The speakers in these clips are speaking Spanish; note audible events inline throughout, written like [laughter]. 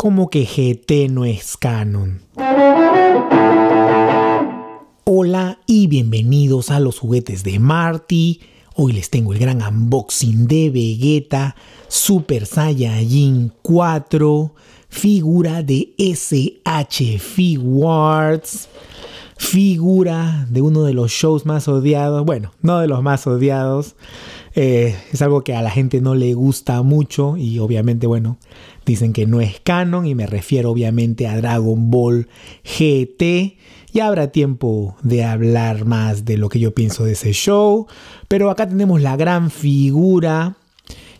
como que GT no es canon. Hola y bienvenidos a los juguetes de Marty. Hoy les tengo el gran unboxing de Vegeta Super Saiyajin 4, figura de SH Figuarts, figura de uno de los shows más odiados, bueno, no de los más odiados, eh, es algo que a la gente no le gusta mucho y obviamente, bueno, dicen que no es canon y me refiero obviamente a Dragon Ball GT. Ya habrá tiempo de hablar más de lo que yo pienso de ese show, pero acá tenemos la gran figura.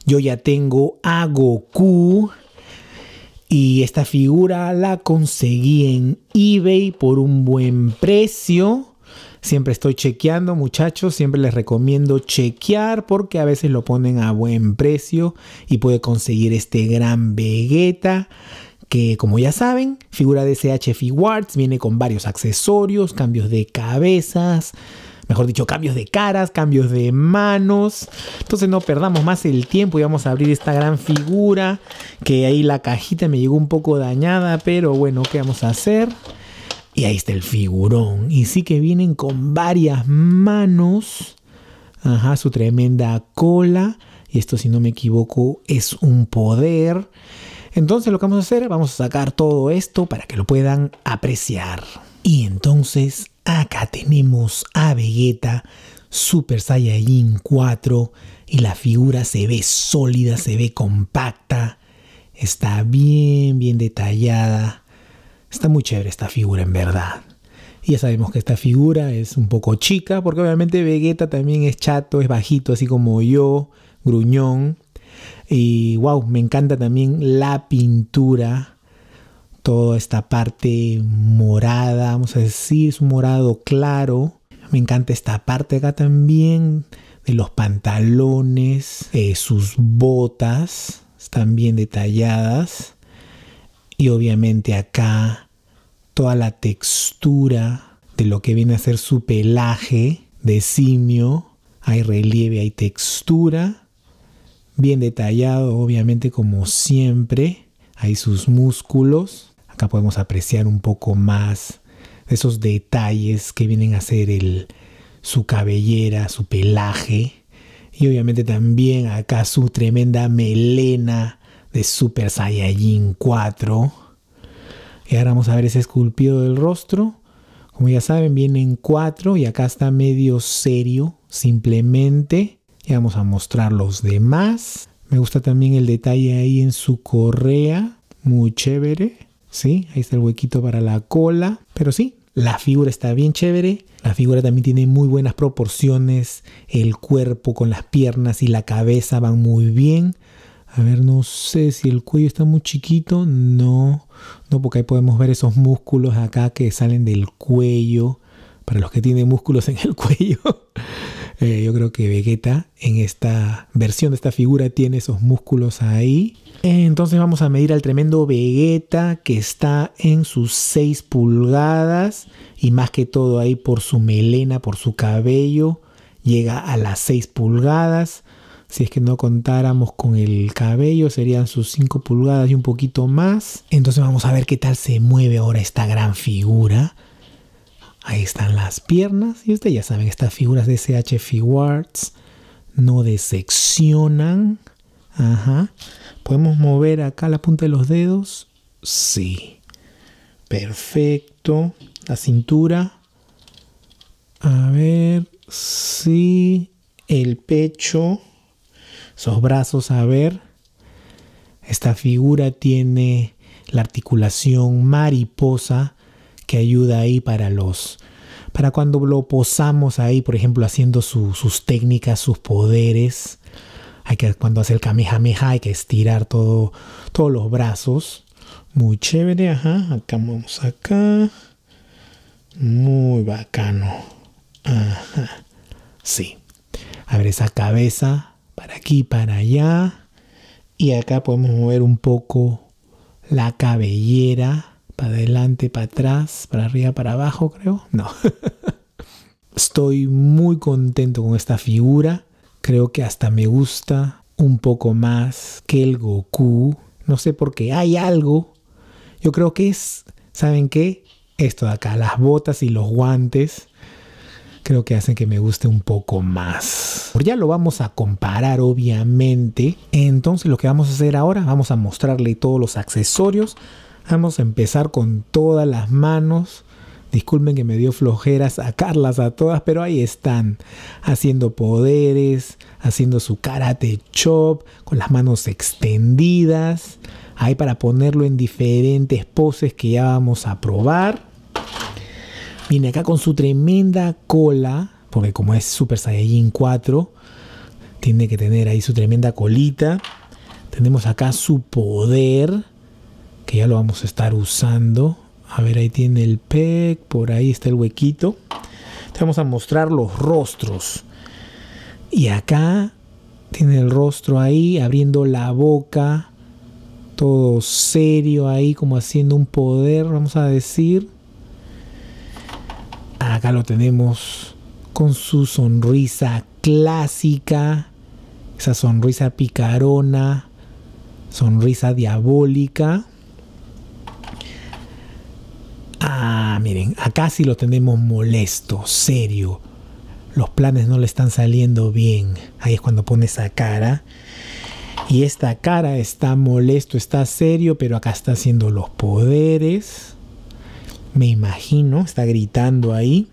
Yo ya tengo a Goku. Y esta figura la conseguí en eBay por un buen precio. Siempre estoy chequeando, muchachos. Siempre les recomiendo chequear porque a veces lo ponen a buen precio y puede conseguir este gran Vegeta que como ya saben, figura de C.H.F. Figuarts, viene con varios accesorios, cambios de cabezas, mejor dicho, cambios de caras, cambios de manos. Entonces no perdamos más el tiempo y vamos a abrir esta gran figura, que ahí la cajita me llegó un poco dañada, pero bueno, ¿qué vamos a hacer? Y ahí está el figurón. Y sí que vienen con varias manos. Ajá, su tremenda cola. Y esto, si no me equivoco, es un poder. Entonces lo que vamos a hacer, vamos a sacar todo esto para que lo puedan apreciar. Y entonces acá tenemos a Vegeta Super Saiyajin 4 y la figura se ve sólida, se ve compacta, está bien, bien detallada. Está muy chévere esta figura, en verdad. Y ya sabemos que esta figura es un poco chica, porque obviamente Vegeta también es chato, es bajito, así como yo, gruñón. Y wow, me encanta también la pintura, toda esta parte morada, vamos a decir, es un morado claro. Me encanta esta parte acá también de los pantalones, sus botas, están bien detalladas. Y obviamente acá toda la textura de lo que viene a ser su pelaje de simio, hay relieve, hay textura, bien detallado obviamente como siempre, hay sus músculos, acá podemos apreciar un poco más esos detalles que vienen a ser el, su cabellera, su pelaje y obviamente también acá su tremenda melena de Super Saiyajin 4. Y ahora vamos a ver ese esculpido del rostro. Como ya saben, vienen 4 y acá está medio serio, simplemente. Y vamos a mostrar los demás. Me gusta también el detalle ahí en su correa, muy chévere. Sí, ahí está el huequito para la cola. Pero sí, la figura está bien chévere. La figura también tiene muy buenas proporciones. El cuerpo con las piernas y la cabeza van muy bien. A ver, no sé si el cuello está muy chiquito. No, no, porque ahí podemos ver esos músculos acá que salen del cuello. Para los que tienen músculos en el [laughs] cuello, eh, yo creo que Vegeta en esta versión de esta figura tiene esos músculos ahí. Eh, entonces vamos a medir al tremendo Vegeta que está en sus 6 pulgadas y más que todo ahí por su melena, por su cabello, llega a las 6 pulgadas. Si es que no contáramos con el cabello, serían sus 5 pulgadas y un poquito más. Entonces vamos a ver qué tal se mueve ahora esta gran figura. Ahí están las piernas. Y ustedes ya saben, estas figuras de SH Figuarts no deseccionan. Ajá. ¿Podemos mover acá la punta de los dedos? Sí. Perfecto. La cintura. A ver. Sí. El pecho esos brazos a ver. Esta figura tiene la articulación mariposa que ayuda ahí para los para cuando lo posamos ahí, por ejemplo, haciendo sus técnicas, sus poderes. Hay que cuando hace el kamehameha hay que estirar todo, todos los brazos. Muy chévere, ajá. Acá vamos acá. Muy bacano. Ajá. Sí. A ver esa cabeza para aquí, para allá. Y acá podemos mover un poco la cabellera para adelante, para atrás, para arriba, para abajo, creo. No. [laughs] Estoy muy contento con esta figura. Creo que hasta me gusta un poco más que el Goku. No sé por qué. Hay algo. Yo creo que es, ¿saben qué? Esto de acá, las botas y los guantes creo que hacen que me guste un poco más. Ya lo vamos a comparar obviamente. Entonces lo que vamos a hacer ahora, vamos a mostrarle todos los accesorios. Vamos a empezar con todas las manos. Disculpen que me dio flojera sacarlas a todas, pero ahí están, haciendo poderes, haciendo su karate chop, con las manos extendidas, ahí para ponerlo en diferentes poses que ya vamos a probar. Viene acá con su tremenda cola, porque como es Super Saiyajin 4, tiene que tener ahí su tremenda colita. Tenemos acá su poder, que ya lo vamos a estar usando. A ver, ahí tiene el PEC, por ahí está el huequito. Te vamos a mostrar los rostros. Y acá tiene el rostro ahí, abriendo la boca, todo serio ahí, como haciendo un poder, vamos a decir. Acá lo tenemos con su sonrisa clásica, esa sonrisa picarona, sonrisa diabólica. Ah, miren, acá sí lo tenemos molesto, serio. Los planes no le están saliendo bien. Ahí es cuando pone esa cara. Y esta cara está molesto, está serio, pero acá está haciendo los poderes me imagino, está gritando ahí.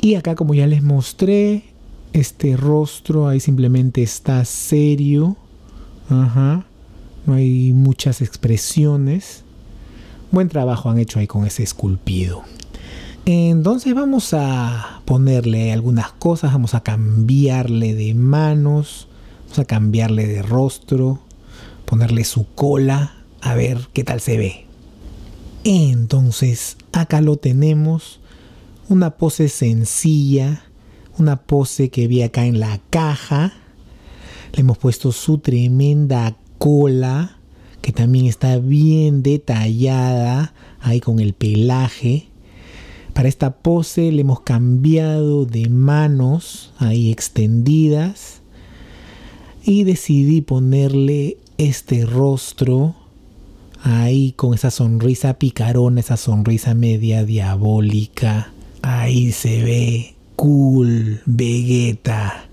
Y acá como ya les mostré, este rostro ahí simplemente está serio. Ajá. No hay muchas expresiones. Buen trabajo han hecho ahí con ese esculpido. Entonces vamos a ponerle algunas cosas, vamos a cambiarle de manos, vamos a cambiarle de rostro, ponerle su cola, a ver qué tal se ve. Entonces Acá lo tenemos. Una pose sencilla. Una pose que vi acá en la caja. Le hemos puesto su tremenda cola. Que también está bien detallada. Ahí con el pelaje. Para esta pose le hemos cambiado de manos ahí extendidas y decidí ponerle este rostro ahí con esa sonrisa picarona, esa sonrisa media diabólica. Ahí se ve cool, Vegeta,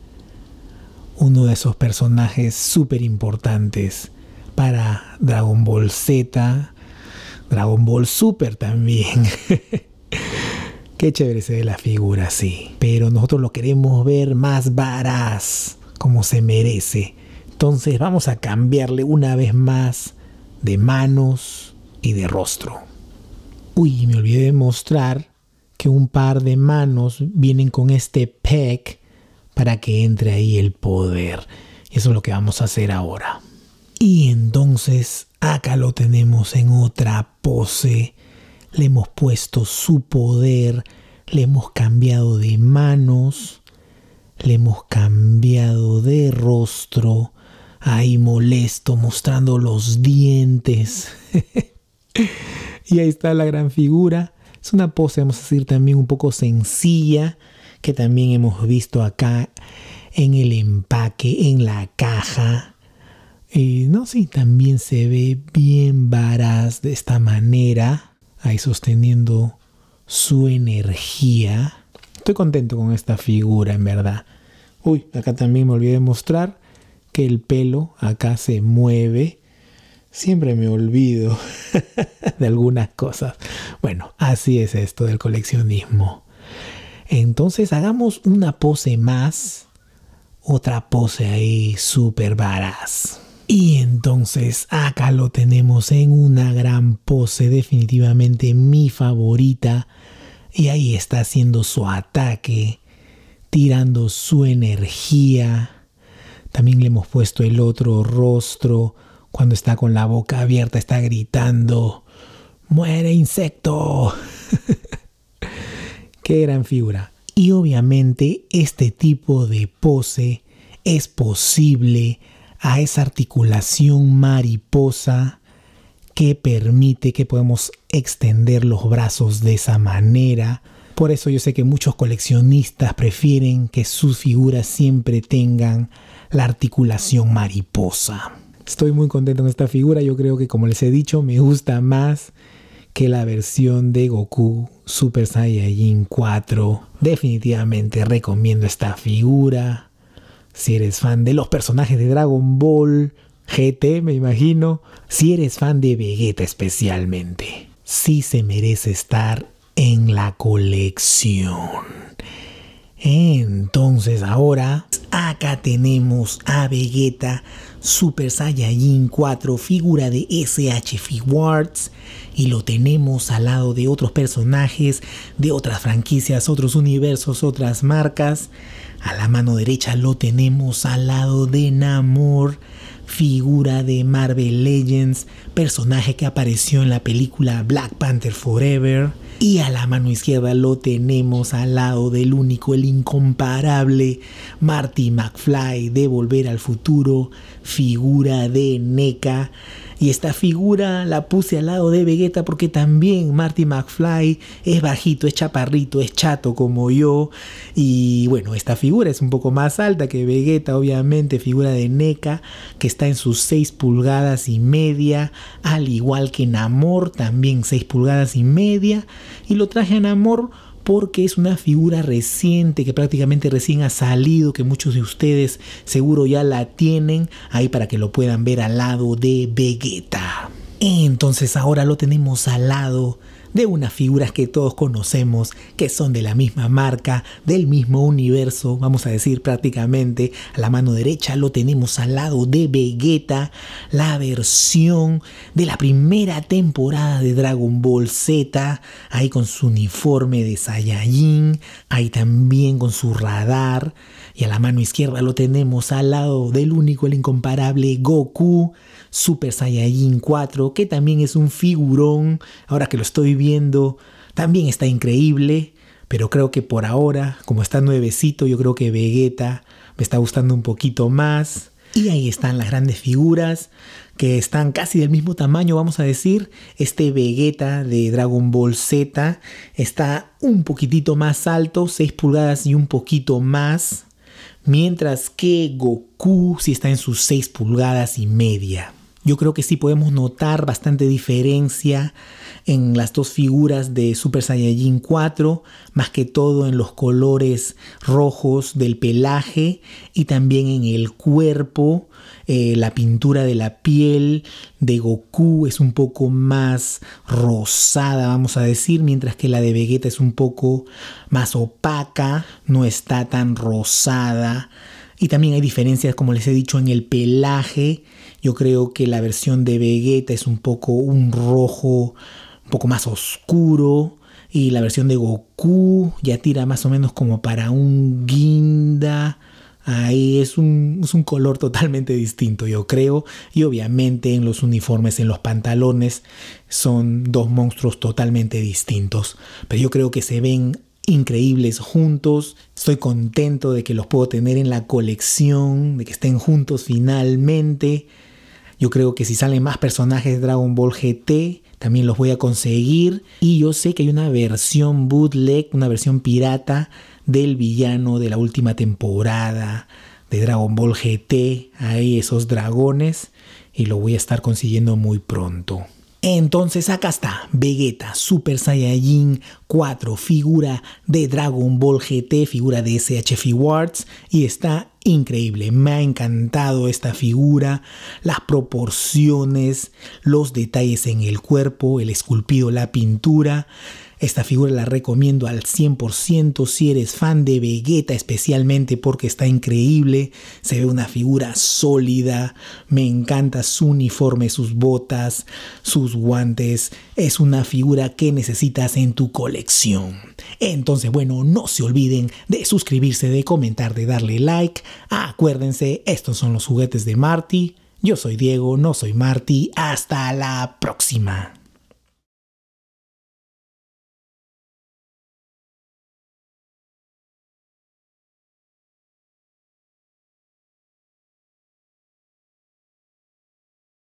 uno de esos personajes súper importantes para Dragon Ball Z, Dragon Ball Super también. [laughs] Qué chévere se ve la figura, sí. Pero nosotros lo queremos ver más varas, como se merece. Entonces vamos a cambiarle una vez más de manos y de rostro. Uy, me olvidé de mostrar que un par de manos vienen con este pack para que entre ahí el poder. Y eso es lo que vamos a hacer ahora. Y entonces acá lo tenemos en otra pose. Le hemos puesto su poder, le hemos cambiado de manos, le hemos cambiado de rostro ahí molesto, mostrando los dientes. [laughs] y ahí está la gran figura. Es una pose, vamos a decir, también un poco sencilla, que también hemos visto acá en el empaque, en la caja. y no, sé, también se ve bien varaz de esta manera, ahí sosteniendo su energía. Estoy contento con esta figura, en verdad. Uy, acá también me olvidé de mostrar el pelo acá se mueve. Siempre me olvido [laughs] de algunas cosas. Bueno, así es esto del coleccionismo. Entonces hagamos una pose más. Otra pose ahí súper varas. Y entonces acá lo tenemos en una gran pose, definitivamente mi favorita. Y ahí está haciendo su ataque, tirando su energía. También le hemos puesto el otro rostro cuando está con la boca abierta, está gritando, muere insecto. [laughs] Qué gran figura. Y obviamente este tipo de pose es posible a esa articulación mariposa que permite que podemos extender los brazos de esa manera por eso yo sé que muchos coleccionistas prefieren que sus figuras siempre tengan la articulación mariposa. Estoy muy contento con esta figura, yo creo que como les he dicho, me gusta más que la versión de Goku Super Saiyan 4. Definitivamente recomiendo esta figura. Si eres fan de los personajes de Dragon Ball, GT me imagino, si eres fan de Vegeta especialmente, sí se merece estar en la colección. Entonces ahora acá tenemos a Vegeta Super Saiyajin 4 figura de SH Figuarts y lo tenemos al lado de otros personajes de otras franquicias, otros universos, otras marcas. A la mano derecha lo tenemos al lado de Namor, figura de Marvel Legends, personaje que apareció en la película Black Panther Forever y a la mano izquierda lo tenemos al lado del único, el incomparable Marty McFly de Volver al Futuro, figura de NECA. Y esta figura la puse al lado de Vegeta porque también Marty McFly es bajito, es chaparrito, es chato como yo. Y bueno, esta figura es un poco más alta que Vegeta, obviamente, figura de NECA, que está en sus 6 pulgadas y media, al igual que Namor, también 6 pulgadas y media. Y lo traje a Namor porque es una figura reciente que prácticamente recién ha salido, que muchos de ustedes seguro ya la tienen ahí para que lo puedan ver al lado de Vegeta. Entonces ahora lo tenemos al lado de unas figuras que todos conocemos, que son de la misma marca, del mismo universo, vamos a decir prácticamente. A la mano derecha lo tenemos al lado de Vegeta, la versión de la primera temporada de Dragon Ball Z, ahí con su uniforme de Saiyajin, ahí también con su radar. Y a la mano izquierda lo tenemos al lado del único, el incomparable Goku, Super Saiyajin 4, que también es un figurón, ahora que lo estoy también está increíble, pero creo que por ahora, como está nuevecito, yo creo que Vegeta me está gustando un poquito más. Y ahí están las grandes figuras que están casi del mismo tamaño, vamos a decir. Este Vegeta de Dragon Ball Z está un poquitito más alto, 6 pulgadas y un poquito más. Mientras que Goku sí está en sus 6 pulgadas y media yo creo que sí podemos notar bastante diferencia en las dos figuras de Super Saiyajin 4, más que todo en los colores rojos del pelaje y también en el cuerpo, eh, la pintura de la piel de Goku es un poco más rosada, vamos a decir, mientras que la de Vegeta es un poco más opaca, no está tan rosada. Y también hay diferencias, como les he dicho, en el pelaje. Yo creo que la versión de Vegeta es un poco un rojo, un poco más oscuro. Y la versión de Goku ya tira más o menos como para un guinda. Ahí es un, es un color totalmente distinto, yo creo. Y obviamente en los uniformes, en los pantalones, son dos monstruos totalmente distintos. Pero yo creo que se ven increíbles juntos. Estoy contento de que los puedo tener en la colección, de que estén juntos finalmente. Yo creo que si salen más personajes de Dragon Ball GT, también los voy a conseguir. Y yo sé que hay una versión bootleg, una versión pirata del villano de la última temporada de Dragon Ball GT. Hay esos dragones y lo voy a estar consiguiendo muy pronto. Entonces acá está, Vegeta, Super Saiyajin 4, figura de Dragon Ball GT, figura de SHF y está increíble. Me ha encantado esta figura, las proporciones, los detalles en el cuerpo, el esculpido, la pintura. Esta figura la recomiendo al 100% si eres fan de Vegeta especialmente porque está increíble, se ve una figura sólida, me encanta su uniforme, sus botas, sus guantes, es una figura que necesitas en tu colección. Entonces, bueno, no se olviden de suscribirse, de comentar, de darle like. acuérdense, estos son los juguetes de Marty. Yo soy Diego, no soy Marty. Hasta la próxima.